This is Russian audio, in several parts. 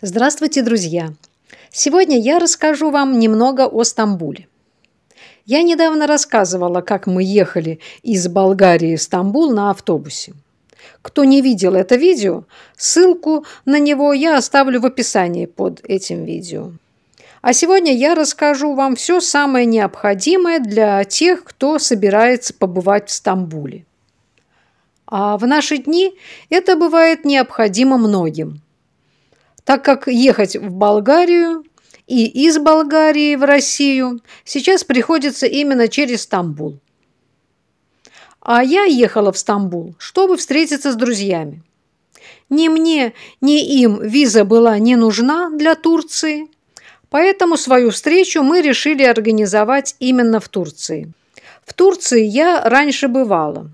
Здравствуйте, друзья! Сегодня я расскажу вам немного о Стамбуле. Я недавно рассказывала, как мы ехали из Болгарии в Стамбул на автобусе. Кто не видел это видео, ссылку на него я оставлю в описании под этим видео. А сегодня я расскажу вам все самое необходимое для тех, кто собирается побывать в Стамбуле. А в наши дни это бывает необходимо многим – так как ехать в Болгарию и из Болгарии в Россию сейчас приходится именно через Стамбул. А я ехала в Стамбул, чтобы встретиться с друзьями. Ни мне, ни им виза была не нужна для Турции, поэтому свою встречу мы решили организовать именно в Турции. В Турции я раньше бывала,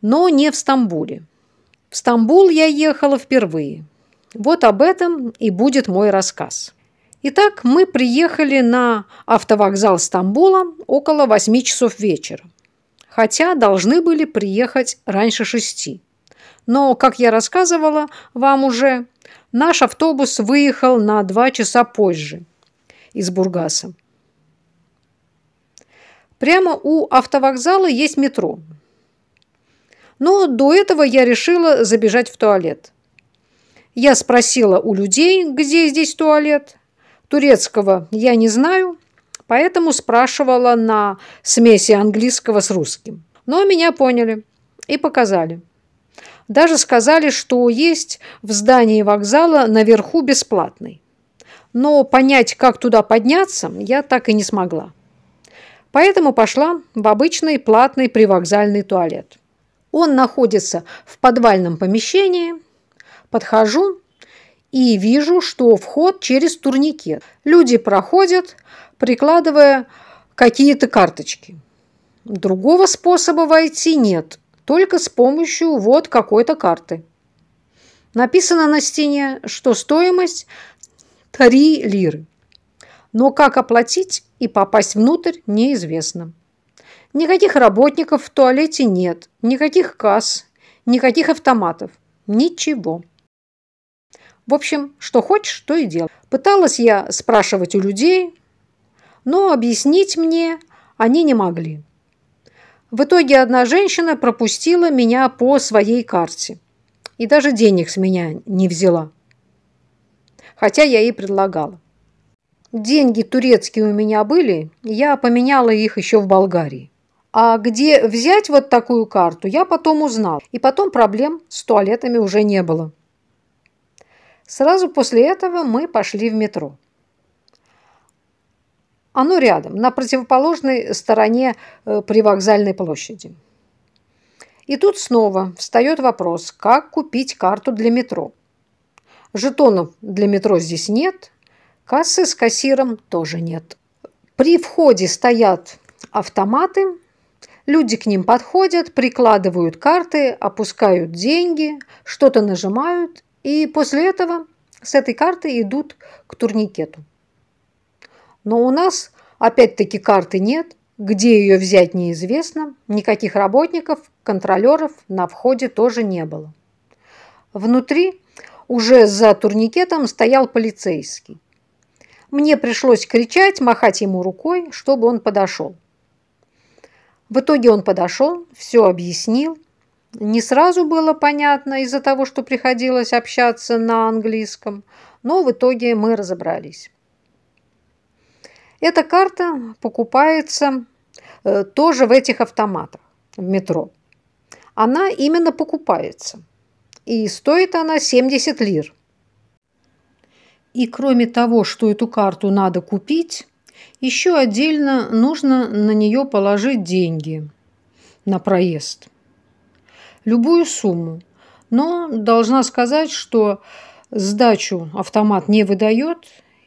но не в Стамбуле. В Стамбул я ехала впервые. Вот об этом и будет мой рассказ. Итак, мы приехали на автовокзал Стамбула около 8 часов вечера, хотя должны были приехать раньше 6. Но, как я рассказывала вам уже, наш автобус выехал на 2 часа позже из Бургаса. Прямо у автовокзала есть метро. Но до этого я решила забежать в туалет – я спросила у людей, где здесь туалет. Турецкого я не знаю, поэтому спрашивала на смеси английского с русским. Но меня поняли и показали. Даже сказали, что есть в здании вокзала наверху бесплатный. Но понять, как туда подняться, я так и не смогла. Поэтому пошла в обычный платный привокзальный туалет. Он находится в подвальном помещении – Подхожу и вижу, что вход через турникет. Люди проходят, прикладывая какие-то карточки. Другого способа войти нет, только с помощью вот какой-то карты. Написано на стене, что стоимость 3 лиры. Но как оплатить и попасть внутрь неизвестно. Никаких работников в туалете нет, никаких касс, никаких автоматов, ничего. В общем, что хочешь, то и делай. Пыталась я спрашивать у людей, но объяснить мне они не могли. В итоге одна женщина пропустила меня по своей карте и даже денег с меня не взяла, хотя я ей предлагала. Деньги турецкие у меня были, я поменяла их еще в Болгарии. А где взять вот такую карту, я потом узнал. И потом проблем с туалетами уже не было. Сразу после этого мы пошли в метро. Оно рядом, на противоположной стороне э, привокзальной площади. И тут снова встает вопрос, как купить карту для метро. Жетонов для метро здесь нет, кассы с кассиром тоже нет. При входе стоят автоматы, люди к ним подходят, прикладывают карты, опускают деньги, что-то нажимают и после этого с этой карты идут к турникету. Но у нас опять-таки карты нет, где ее взять неизвестно, никаких работников, контролеров на входе тоже не было. Внутри уже за турникетом стоял полицейский. Мне пришлось кричать, махать ему рукой, чтобы он подошел. В итоге он подошел, все объяснил, не сразу было понятно из-за того, что приходилось общаться на английском, но в итоге мы разобрались. Эта карта покупается э, тоже в этих автоматах в метро. Она именно покупается. И стоит она 70 лир. И кроме того, что эту карту надо купить, еще отдельно нужно на нее положить деньги на проезд – любую сумму. Но должна сказать, что сдачу автомат не выдает,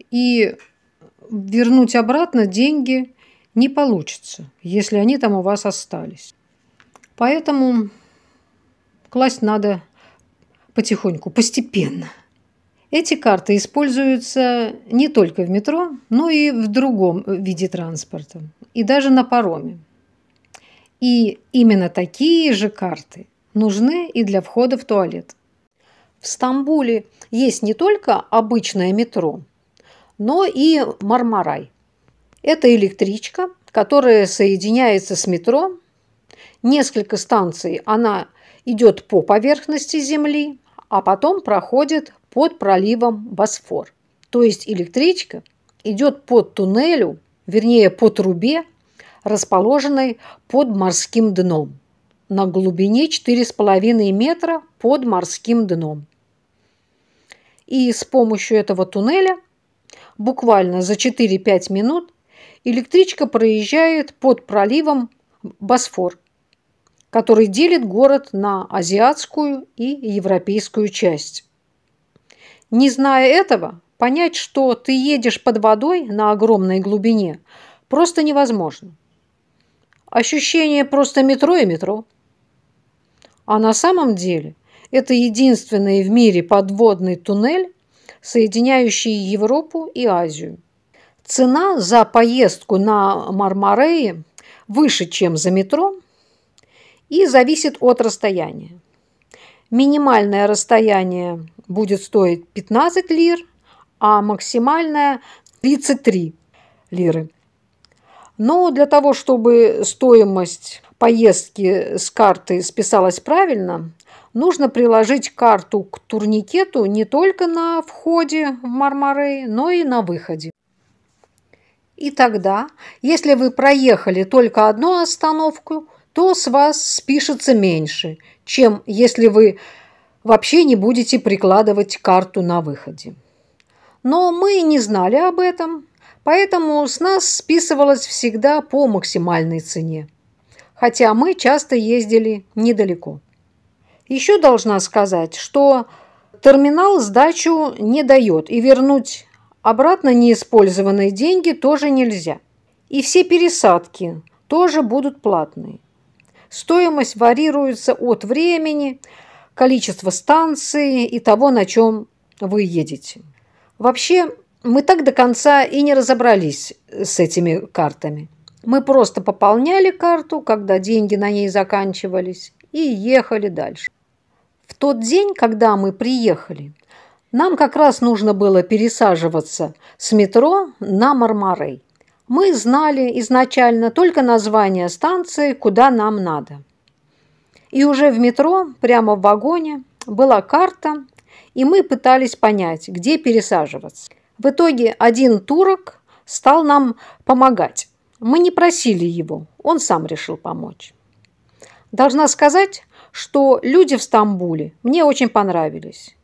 и вернуть обратно деньги не получится, если они там у вас остались. Поэтому класть надо потихоньку, постепенно. Эти карты используются не только в метро, но и в другом виде транспорта, и даже на пароме. И именно такие же карты нужны и для входа в туалет. В Стамбуле есть не только обычное метро, но и Мармарай. Это электричка, которая соединяется с метро. Несколько станций она идет по поверхности Земли, а потом проходит под проливом Босфор. То есть электричка идет под туннелю, вернее по трубе, расположенной под морским дном на глубине 4,5 метра под морским дном. И с помощью этого туннеля буквально за 4-5 минут электричка проезжает под проливом Босфор, который делит город на азиатскую и европейскую часть. Не зная этого, понять, что ты едешь под водой на огромной глубине, просто невозможно. Ощущение просто метро и метро – а на самом деле это единственный в мире подводный туннель, соединяющий Европу и Азию. Цена за поездку на Мармарее выше, чем за метро, и зависит от расстояния. Минимальное расстояние будет стоить 15 лир, а максимальное 33 лиры. Но для того, чтобы стоимость поездки с карты списалась правильно, нужно приложить карту к турникету не только на входе в Мармарей, но и на выходе. И тогда, если вы проехали только одну остановку, то с вас спишется меньше, чем если вы вообще не будете прикладывать карту на выходе. Но мы не знали об этом, поэтому с нас списывалось всегда по максимальной цене хотя мы часто ездили недалеко. Еще должна сказать, что терминал сдачу не дает, и вернуть обратно неиспользованные деньги тоже нельзя. И все пересадки тоже будут платные. Стоимость варьируется от времени, количества станций и того, на чем вы едете. Вообще, мы так до конца и не разобрались с этими картами. Мы просто пополняли карту, когда деньги на ней заканчивались, и ехали дальше. В тот день, когда мы приехали, нам как раз нужно было пересаживаться с метро на Мармарей. Мы знали изначально только название станции, куда нам надо. И уже в метро, прямо в вагоне, была карта, и мы пытались понять, где пересаживаться. В итоге один турок стал нам помогать. Мы не просили его, он сам решил помочь. Должна сказать, что люди в Стамбуле мне очень понравились.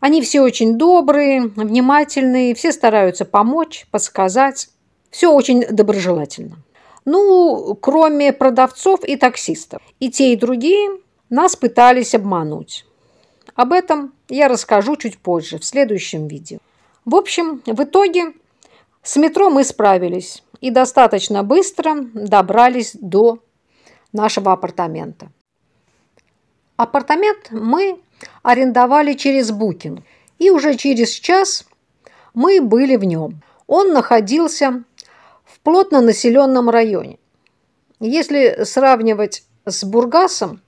Они все очень добрые, внимательные, все стараются помочь, подсказать. Все очень доброжелательно. Ну, кроме продавцов и таксистов. И те, и другие нас пытались обмануть. Об этом я расскажу чуть позже, в следующем видео. В общем, в итоге с метро мы справились и достаточно быстро добрались до нашего апартамента. Апартамент мы арендовали через Booking, и уже через час мы были в нем. Он находился в плотно населенном районе. Если сравнивать с Бургасом,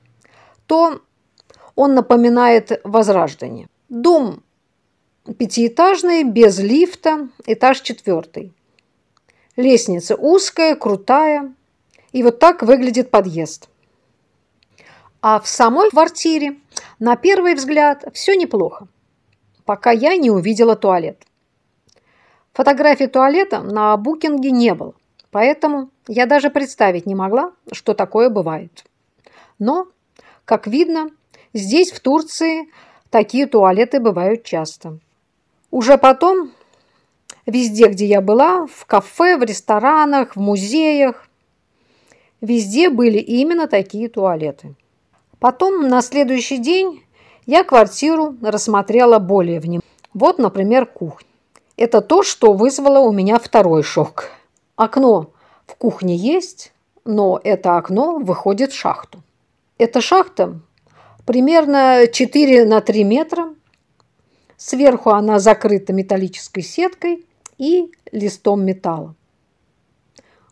то он напоминает Возрождение. Дом пятиэтажный, без лифта, этаж четвертый. Лестница узкая, крутая. И вот так выглядит подъезд. А в самой квартире, на первый взгляд, все неплохо, пока я не увидела туалет. Фотографии туалета на букинге не было, поэтому я даже представить не могла, что такое бывает. Но, как видно, здесь, в Турции, такие туалеты бывают часто. Уже потом Везде, где я была, в кафе, в ресторанах, в музеях, везде были именно такие туалеты. Потом, на следующий день, я квартиру рассмотрела более внимательно. Вот, например, кухня. Это то, что вызвало у меня второй шок. Окно в кухне есть, но это окно выходит в шахту. Эта шахта примерно 4 на 3 метра. Сверху она закрыта металлической сеткой, и листом металла.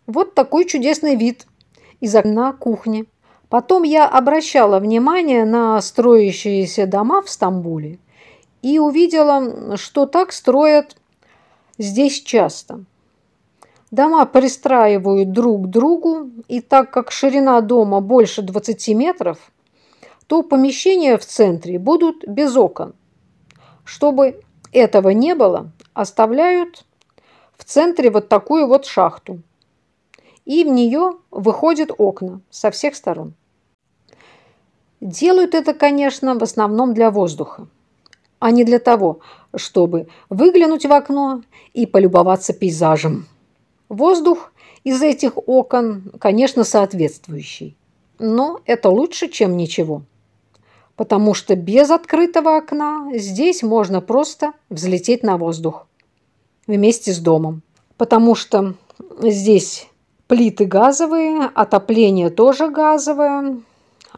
Вот такой чудесный вид из окна кухни. Потом я обращала внимание на строящиеся дома в Стамбуле и увидела, что так строят здесь часто. Дома пристраивают друг к другу, и так как ширина дома больше 20 метров, то помещения в центре будут без окон. Чтобы этого не было, оставляют в центре вот такую вот шахту. И в нее выходят окна со всех сторон. Делают это, конечно, в основном для воздуха, а не для того, чтобы выглянуть в окно и полюбоваться пейзажем. Воздух из этих окон, конечно, соответствующий, но это лучше, чем ничего, потому что без открытого окна здесь можно просто взлететь на воздух вместе с домом. Потому что здесь плиты газовые, отопление тоже газовое,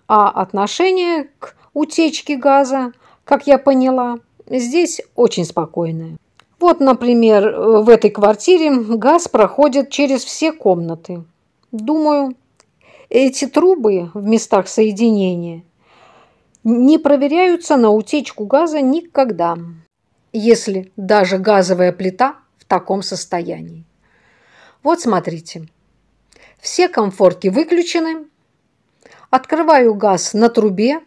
а отношение к утечке газа, как я поняла, здесь очень спокойное. Вот, например, в этой квартире газ проходит через все комнаты. Думаю, эти трубы в местах соединения не проверяются на утечку газа никогда. Если даже газовая плита таком состоянии. Вот смотрите. Все комфорки выключены. Открываю газ на трубе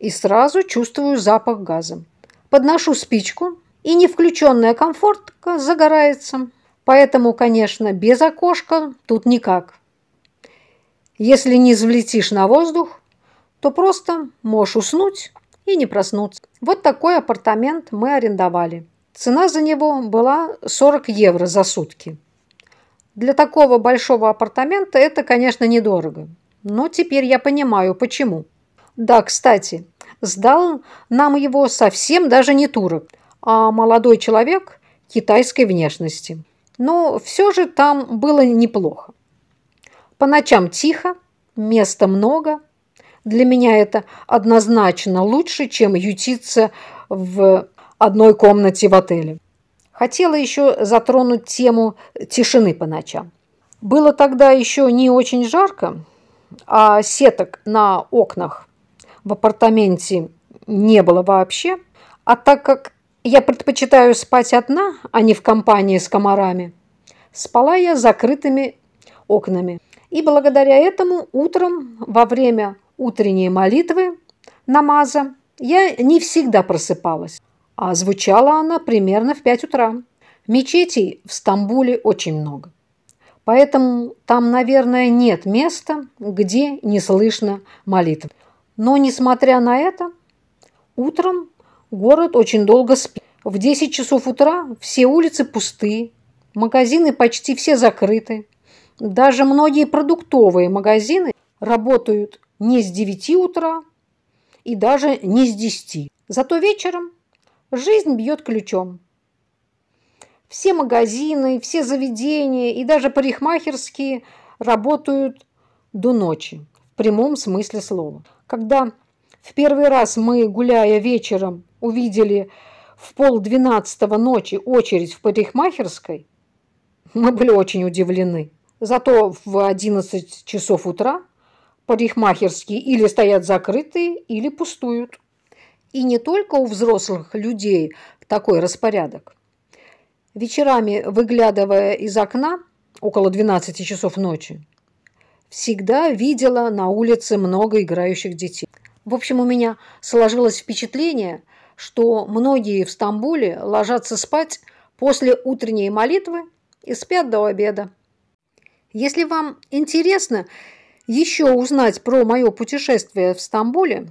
и сразу чувствую запах газа. Подношу спичку, и невключенная комфортка загорается. Поэтому, конечно, без окошка тут никак. Если не взлетишь на воздух, то просто можешь уснуть и не проснуться. Вот такой апартамент мы арендовали. Цена за него была 40 евро за сутки. Для такого большого апартамента это, конечно, недорого. Но теперь я понимаю, почему. Да, кстати, сдал нам его совсем даже не турок, а молодой человек китайской внешности. Но все же там было неплохо. По ночам тихо, места много. Для меня это однозначно лучше, чем ютиться в одной комнате в отеле. Хотела еще затронуть тему тишины по ночам. Было тогда еще не очень жарко, а сеток на окнах в апартаменте не было вообще. А так как я предпочитаю спать одна, а не в компании с комарами, спала я закрытыми окнами. И благодаря этому утром во время утренней молитвы намаза я не всегда просыпалась а звучала она примерно в 5 утра. Мечетей в Стамбуле очень много. Поэтому там, наверное, нет места, где не слышно молитв. Но, несмотря на это, утром город очень долго спит. В 10 часов утра все улицы пусты, магазины почти все закрыты. Даже многие продуктовые магазины работают не с 9 утра и даже не с 10. Зато вечером Жизнь бьет ключом. Все магазины, все заведения и даже парикмахерские работают до ночи, в прямом смысле слова. Когда в первый раз мы, гуляя вечером, увидели в полдвенадцатого ночи очередь в парикмахерской, мы были очень удивлены. Зато в 11 часов утра парикмахерские или стоят закрытые, или пустуют. И не только у взрослых людей такой распорядок. Вечерами, выглядывая из окна около 12 часов ночи, всегда видела на улице много играющих детей. В общем, у меня сложилось впечатление, что многие в Стамбуле ложатся спать после утренней молитвы и спят до обеда. Если вам интересно еще узнать про мое путешествие в Стамбуле,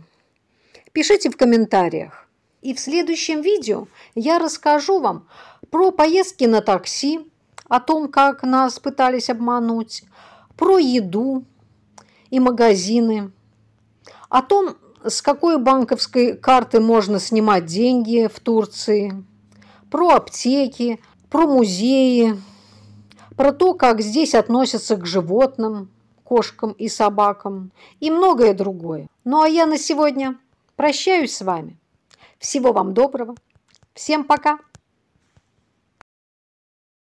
Пишите в комментариях. И в следующем видео я расскажу вам про поездки на такси, о том, как нас пытались обмануть, про еду и магазины, о том, с какой банковской карты можно снимать деньги в Турции, про аптеки, про музеи, про то, как здесь относятся к животным, кошкам и собакам и многое другое. Ну а я на сегодня Прощаюсь с вами. Всего вам доброго. Всем пока.